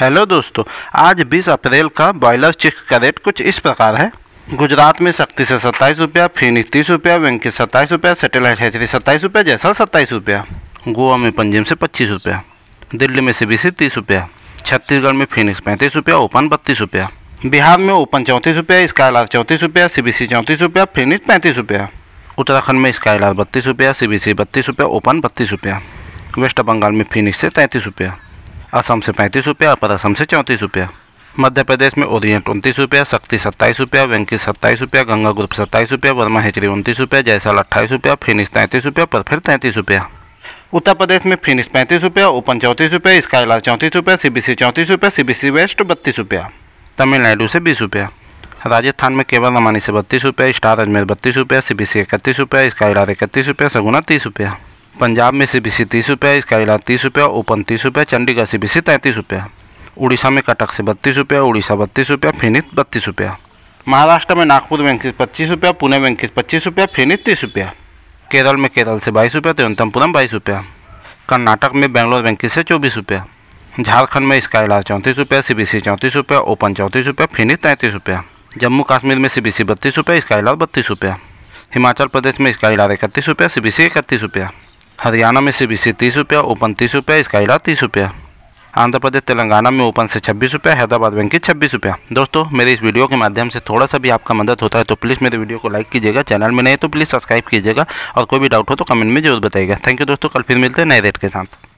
hello दोस्तों आज 20 अप्रैल का बॉयलर चिक का रेट कुछ इस प्रकार है गुजरात में शक्ति से सत्ताईस रुपया फिनिश तीस रुपया वेंकी सत्ताईस रुपया सेटेलाइट हैचरी सत्ताईस रुपया जैसा सत्ताईस रुपया गोवा में पंजीम से पच्चीस रुपया दिल्ली में सीबीसी तीस रुपया छत्तीसगढ़ में फिनिक्स पैंतीस रुपया ओपन बत्तीस रुपया बिहार में ओपन चौंतीस रुपया स्काईलार चौंतीस रुपया सी बी सी चौंतीस रुपया फिनिक्स पैंतीस रुपया उत्तराखंड में स्काईलार बत्तीस रुपया सी बी सी बत्तीस रुपया ओपन बत्तीस रुपया वेस्ट बंगाल में फिनिक्स से तैंतीस रुपया असम से पैंतीस रुपया अपर असम से चौंतीस रुपया मध्य प्रदेश में ओरियंट उनतीस रुपया शक्ति सत्ताईस रुपया वेंकिस सत्ताईस रुपया गंगा ग्रुप सत्ताईस रुपया वर्मा हिचड़ी उनतीस रुपया जयसाल अट्ठाईस रुपया फिनिश तैंतीस रुपया पर फिर तैंतीस रुपया उत्तर प्रदेश में फिनिश पैंतीस रुपया ओपन चौंतीस रुपया स्काईलार चौंतीस रुपया सीबीसी चौंतीस रुपया सीबीसी वेस्ट बत्तीस रुपया तमिलनाडु से बीस रुपया राजस्थान में केवल रमानी से बत्तीस रुपया स्टार अजमेर बत्तीस रुपया सीबीसी इकतीस रुपया स्काईलार इकतीस रुपया सगुना तीस रुपया पंजाब में सी बी सी तीस रुपया इसका इलाज तीस रुपया ओपन तीस रुपये चंडीगढ़ सी बी सी तैंतीस रुपया उड़ीसा में कटक से बत्तीस रुपया उड़ीसा बत्तीस रुपया फिनित बत्तीस रुपया महाराष्ट्र में नागपुर में इक्कीस पच्चीस रुपया पुणे में इक्कीस पच्चीस रुपये फिनित तीस रुपया केरल में केरल से बाईस रुपया तिरुवनंतपुरम बाईस रुपये कर्नाटक में बेंगलोर बैंक से चौबीस रुपये झारखंड में इसका इलाज चौंतीस रुपये सी बी सी चौंतीस रुपये ओपन चौंतीस रुपये फिनी तैंतीस रुपये जम्मू कश्मीर में सी बी सी बत्तीस रुपये इसका इलाज बत्तीस रुपये हिमाचल प्रदेश में इसका इलाज इकतीस रुपये सी बी सी इकतीस रुपये हरियाणा में सी बी सी तीस रुपया ओपन तीस रुपया इसकाइला तीस रुपया आंध्र प्रदेश तेलंगाना में ओपन से छब्बीस रुपया हैदराबाद बैंक की छब्बीस रुपया दोस्तों मेरे इस वीडियो के माध्यम से थोड़ा सा भी आपका मदद होता है तो प्लीज़ मेरे वीडियो को लाइक कीजिएगा चैनल में नहीं तो प्लीज़ सब्सक्राइब कीजिएगा और कोई भी डाउट हो तो कमेंट में जरूर बताइएगा थैंक यू दोस्तों कल फिर मिलते हैं नए रेट के साथ